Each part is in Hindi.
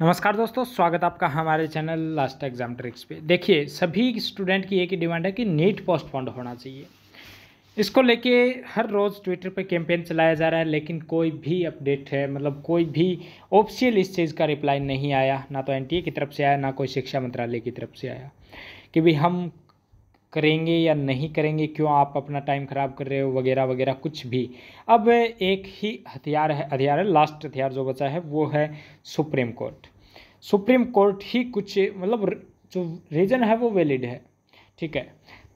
नमस्कार दोस्तों स्वागत आपका हमारे चैनल लास्ट एग्जाम ट्रिक्स पे देखिए सभी स्टूडेंट की एक ही डिमांड है कि नीट पोस्टपोन्ड होना चाहिए इसको लेके हर रोज़ ट्विटर पे कैंपेन चलाया जा रहा है लेकिन कोई भी अपडेट है मतलब कोई भी ऑफिशियल इस चीज़ का रिप्लाई नहीं आया ना तो एनटीए की तरफ से आया ना कोई शिक्षा मंत्रालय की तरफ से आया कि भाई हम करेंगे या नहीं करेंगे क्यों आप अपना टाइम ख़राब कर रहे हो वगैरह वगैरह कुछ भी अब एक ही हथियार है हथियार है लास्ट हथियार जो बचा है वो है सुप्रीम कोर्ट सुप्रीम कोर्ट ही कुछ मतलब जो रीज़न है वो वैलिड है ठीक है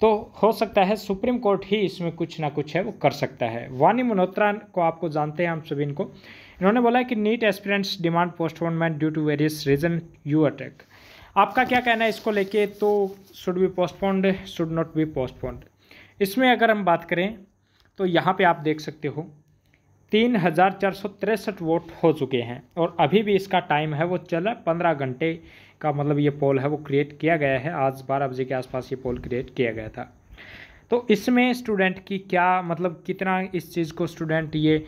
तो हो सकता है सुप्रीम कोर्ट ही इसमें कुछ ना कुछ है वो कर सकता है वानी मल्होत्रा को आपको जानते हैं हम सभी इनको इन्होंने बोला कि NEET aspirants demand postponement due to various reason you attack आपका क्या कहना है इसको लेके तो should be postponed should not be postponed इसमें अगर हम बात करें तो यहाँ पे आप देख सकते हो तीन हज़ार चार सौ तिरसठ वोट हो चुके हैं और अभी भी इसका टाइम है वो चला पंद्रह घंटे का मतलब ये पोल है वो क्रिएट किया गया है आज बारह बजे के आसपास ये पोल क्रिएट किया गया था तो इसमें स्टूडेंट की क्या मतलब कितना इस चीज़ को स्टूडेंट ये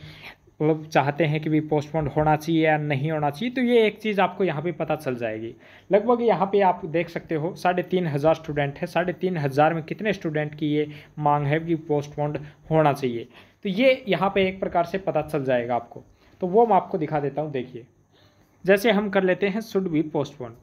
मतलब चाहते हैं कि भी पोस्टपोन होना चाहिए या नहीं होना चाहिए तो ये एक चीज़ आपको यहाँ पे पता चल जाएगी लगभग यहाँ पे आप देख सकते हो साढ़े तीन हज़ार स्टूडेंट है साढ़े तीन हज़ार में कितने स्टूडेंट की ये मांग है कि पोस्टपोन होना चाहिए तो ये यहाँ पर एक प्रकार से पता चल जाएगा आपको तो वो मैं आपको दिखा देता हूँ देखिए जैसे हम कर लेते हैं शुड बी पोस्टपोन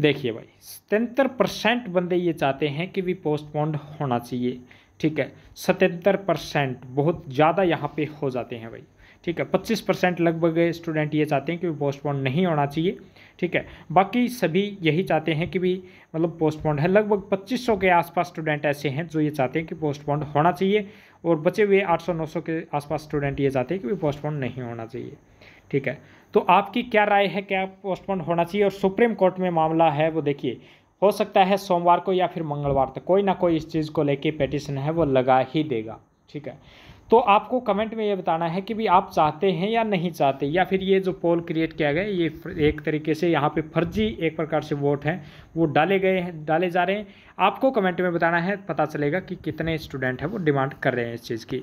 देखिए भाई सतर परसेंट बंदे ये चाहते हैं कि भी पोस्टपोन्ड होना चाहिए ठीक है सतहत्तर परसेंट बहुत ज़्यादा यहाँ पे हो जाते हैं भाई ठीक है पच्चीस परसेंट लगभग स्टूडेंट ये चाहते हैं कि पोस्टपोन नहीं होना चाहिए ठीक है बाकी सभी यही चाहते हैं कि भी मतलब पोस्टपोन है लगभग पच्चीस सौ के आसपास स्टूडेंट ऐसे हैं जो ये चाहते हैं कि पोस्टपोन होना चाहिए और बचे हुए आठ सौ नौ सौ के आसपास स्टूडेंट ये चाहते हैं कि भी पोस्टपोन नहीं होना चाहिए ठीक है तो आपकी क्या राय है क्या पोस्टपोन होना चाहिए और सुप्रीम कोर्ट में मामला है वो देखिए हो सकता है सोमवार को या फिर मंगलवार तक कोई ना कोई इस चीज़ को लेके पेटिशन है वो लगा ही देगा ठीक है तो आपको कमेंट में ये बताना है कि भी आप चाहते हैं या नहीं चाहते या फिर ये जो पोल क्रिएट किया गया ये एक तरीके से यहाँ पे फर्जी एक प्रकार से वोट हैं वो डाले गए हैं डाले जा रहे हैं आपको कमेंट में बताना है पता चलेगा कि कितने स्टूडेंट हैं वो डिमांड कर रहे हैं इस चीज़ की